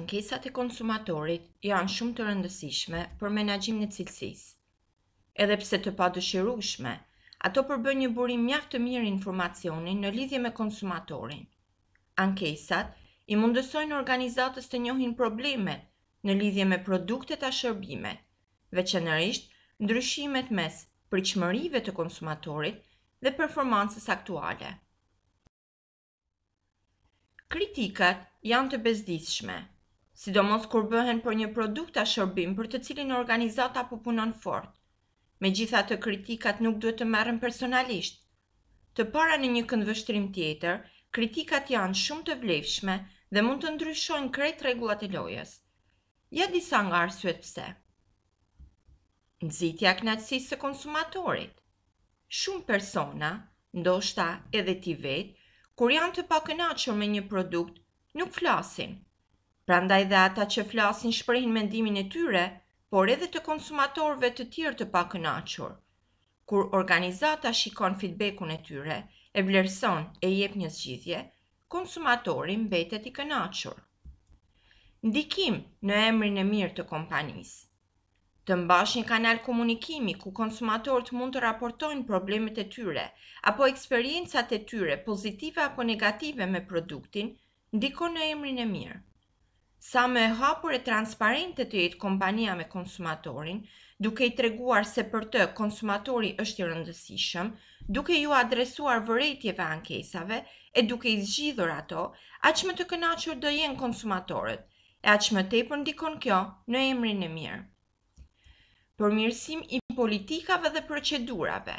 ankesat e konsumatorit janë shumë të rëndësishme për menagjimin e cilësisë. Edhe pse të padëshirueshme, ato përbën një burim mjaft të mirë informacionin në lidhje me konsumatorin. Ankesat i mundësojnë organizatës të njohin problemet në lidhje me produktet a shërbime, veçanërisht ndryshimet mes pritshmërive të konsumatorit dhe performancës aktuale. Kritikat janë të bezdishme, sidomos kur bëhen për një produkt a shërbim për të cilin organizata po punon fort. Me gjitha të kritikat nuk duhet të marrën personalisht. Të para në një këndvështrim tjetër, kritikat janë shumë të vlefshme dhe mund të ndryshojnë krejt regullat e lojës. Ja disa nga arsuet pse. Nëzitja knatësisë së konsumatorit. Shumë persona, ndoshta edhe ti vetë, kur janë të pakënaqër me një produkt, nuk flasin, prandaj dhe ata që flasin shprehin mendimin e tyre, por edhe të konsumatorëve të tjerë të pakënaqur. Kur organizata shikon feedbackun e tyre, e vlerëson e jep një zgjidhje, konsumatori mbetet i kënaqur. Ndikim në emrin e mirë të kompanisë. Të mbash një kanal komunikimi ku konsumatorët mund të raportojnë problemet e tyre apo eksperiencat e tyre pozitive apo negative me produktin, ndikon në emrin e mirë sa me e hapur e transparente të jetë kompania me konsumatorin, duke i treguar se për të konsumatori është i rëndësishëm, duke ju adresuar vërejtjeve ankesave e duke i zgjidhur ato, aq më të kënaqur do jenë konsumatorët, e aq më tepër ndikon kjo në emrin e mirë. Përmirësim i politikave dhe procedurave.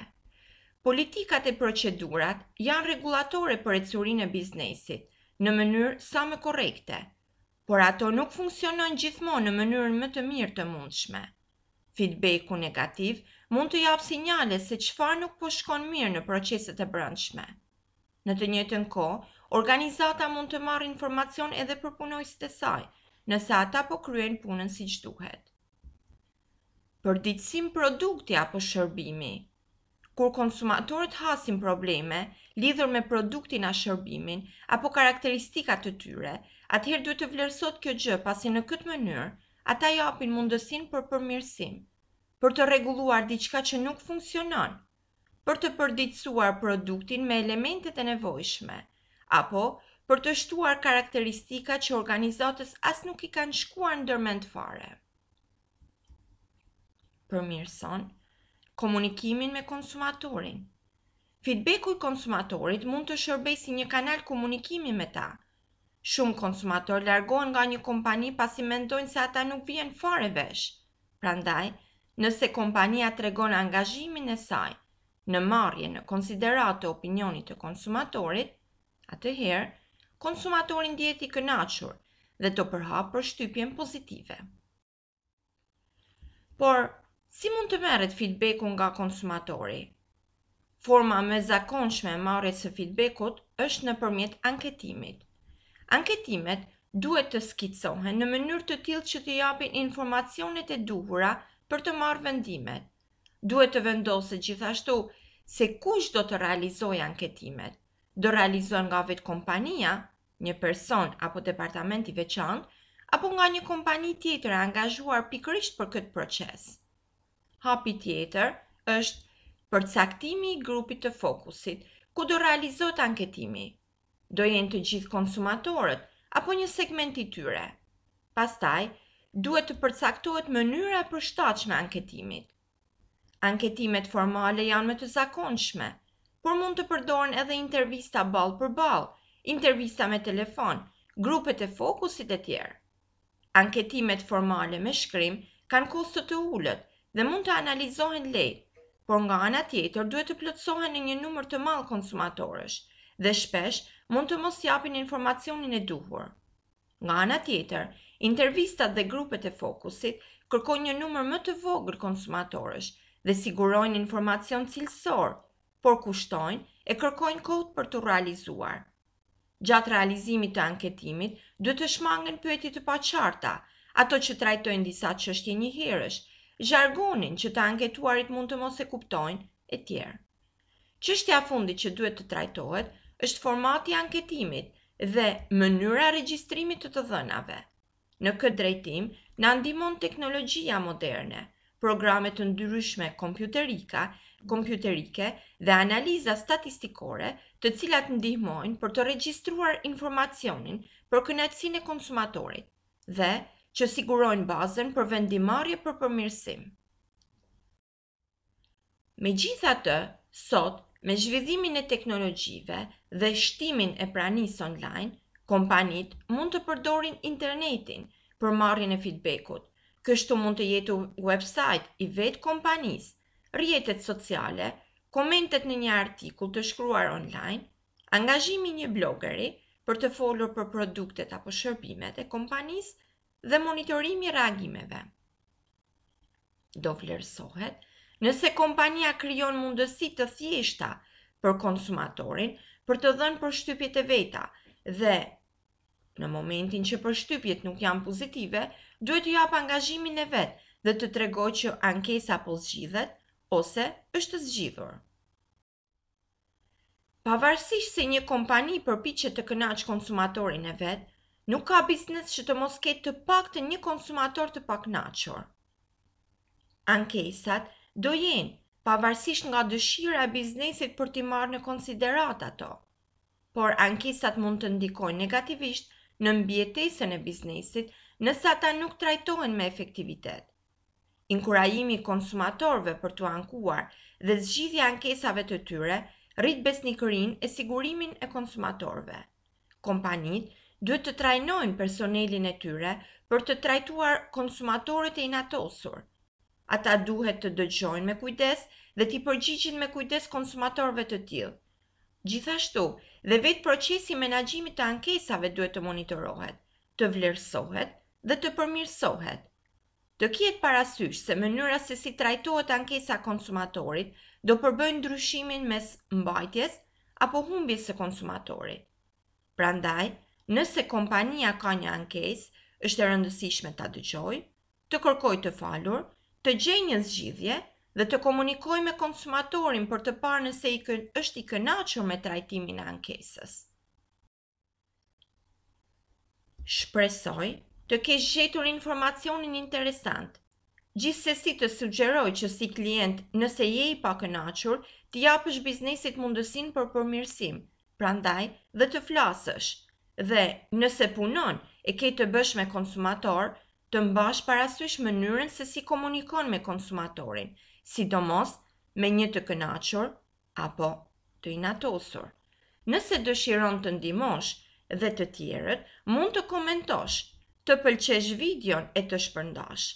Politikat e procedurat janë regulatore për ecurinë e biznesit në mënyrë sa më korrekte por ato nuk funksionojnë gjithmonë në mënyrën më të mirë të mundshme. Feedbacku negativ mund të japë sinjale se qëfar nuk po shkon mirë në proceset e brëndshme. Në të njëtën ko, organizata mund të marrë informacion edhe për punojës të saj, nëse ata po kryen punën si duhet. Për ditësim produkti apo shërbimi Kur konsumatorët hasin probleme, lidhur me produktin a shërbimin, apo karakteristikat të tyre, atëherë duhet të vlerësot kjo gjë pasi në këtë mënyrë, ata japin mundësin për përmirësim, për të reguluar diçka që nuk funksionon, për të përditësuar produktin me elementet e nevojshme, apo për të shtuar karakteristika që organizatës as nuk i kanë shkuar në dërmend fare. Përmirëson, komunikimin me konsumatorin. Feedbacku i konsumatorit mund të shërbej si një kanal komunikimi me ta – Shumë konsumator largohen nga një kompani pasi mendojnë se ata nuk vjen fare vesh. Prandaj, nëse kompania tregon angazhimin e saj në marje në konsideratë të opinionit të konsumatorit, atëherë konsumatori ndihet i kënaqur dhe të përha për shtypjen pozitive. Por Si mund të merret feedbacku nga konsumatori? Forma më zakonshme e marrjes së feedbackut është nëpërmjet anketimit. Anketimet duhet të skicohen në mënyrë të tillë që të japin informacionet e duhura për të marrë vendimet. Duhet të vendoset gjithashtu se kush do të realizojë anketimet. Do realizohen nga vetë kompania, një person apo departament i veçantë, apo nga një kompani tjetër e angazhuar pikërisht për këtë proces. Hapi tjetër është përcaktimi i grupit të fokusit, ku do realizohet anketimi do jenë të gjithë konsumatorët, apo një segment i tyre. Pastaj, duhet të përcaktohet mënyra për shtachme anketimit. Anketimet formale janë me të zakonshme, por mund të përdorën edhe intervista balë për balë, intervista me telefon, grupet e fokusit e tjerë. Anketimet formale me shkrim kanë kostët të ullët dhe mund të analizohen lejtë, por nga ana tjetër duhet të plotësohen në një numër të malë konsumatorësh, dhe shpesh mund të mos japin informacionin e duhur. Nga ana tjetër, intervistat dhe grupet e fokusit kërkojnë një numër më të vogël konsumatorësh dhe sigurojnë informacion cilësor, por kushtojnë e kërkojnë kohë për të realizuar. Gjatë realizimit të anketimit, duhet të shmangën pyetjet e paqarta, ato që trajtojnë disa çështje një herësh, zhargonin që të anketuarit mund të mos e kuptojnë etj. Çështja e fundit që duhet të trajtohet është formati anketimit dhe mënyra regjistrimit të të dhënave. Në këtë drejtim, në andimon teknologjia moderne, programet të ndyryshme kompjuterika, kompjuterike dhe analiza statistikore të cilat ndihmojnë për të regjistruar informacionin për kënaqësinë e konsumatorit dhe që sigurojnë bazën për vendimarrje për përmirësim. Me gjitha të, sot Me zhvillimin e teknologjive dhe shtimin e pranis online, kompanit mund të përdorin internetin për marrin e feedbackut. Kështu mund të jetu website i vetë kompanis, rjetet sociale, komentet në një artikul të shkruar online, angazhimi një blogeri për të folur për produktet apo shërbimet e kompanis dhe monitorimi reagimeve. Do vlerësohet, Nëse kompania kryon mundësi të thjeshta për konsumatorin për të dhënë për shtypjet e veta dhe në momentin që për shtypjet nuk janë pozitive, duhet të japë angazhimin e vetë dhe të trego që ankesa po zgjidhet ose është zgjithur. Pavarësisht se një kompani përpiqet të kënaqë konsumatorin e vet, nuk ka biznes që të mos ketë të paktën një konsumator të pakënaqur. Ankesat do jenë pavarësisht nga dëshira e biznesit për t'i marrë në konsiderat ato. Por ankesat mund të ndikojnë negativisht në mbjetesën e biznesit nëse ata nuk trajtohen me efektivitet. Inkurajimi konsumatorve për të ankuar dhe zgjidhja ankesave të tyre rrit besnikërin e sigurimin e konsumatorve. Kompanit duhet të trajnojnë personelin e tyre për të trajtuar konsumatorit e inatosur, ata duhet të dëgjojnë me kujdes dhe t'i përgjigjin me kujdes konsumatorve të tillë. Gjithashtu, dhe vetë procesi menaxhimit të ankesave duhet të monitorohet, të vlerësohet dhe të përmirësohet. Të kjetë parasysh se mënyra se si trajtohet ankesa konsumatorit do përbëjnë ndryshimin mes mbajtjes apo humbjes së konsumatorit. Prandaj, nëse kompania ka një ankesë, është e rëndësishme ta dëgjoj, të kërkoj të falur, të gjenjë një zgjidhje dhe të komunikoj me konsumatorin për të parë nëse i kë, është i kënaqur me trajtimin e ankesës. Shpresoj të kesh gjetur informacionin interesant. Gjithsesi të sugjeroj që si klient, nëse je i pakënaqur, të japësh biznesit mundësinë për përmirësim, prandaj dhe të flasësh. Dhe nëse punon e ke të bësh me konsumator, të mbash parasysh mënyrën se si komunikon me konsumatorin, sidomos me një të kënaqur apo të inatosur. Nëse dëshiron të ndimosh dhe të tjerët, mund të komentosh, të pëlqesh videon e të shpërndash.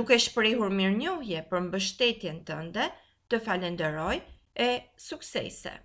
Duke shprehur mirënjohje për mbështetjen tënde, të falenderoj e suksese.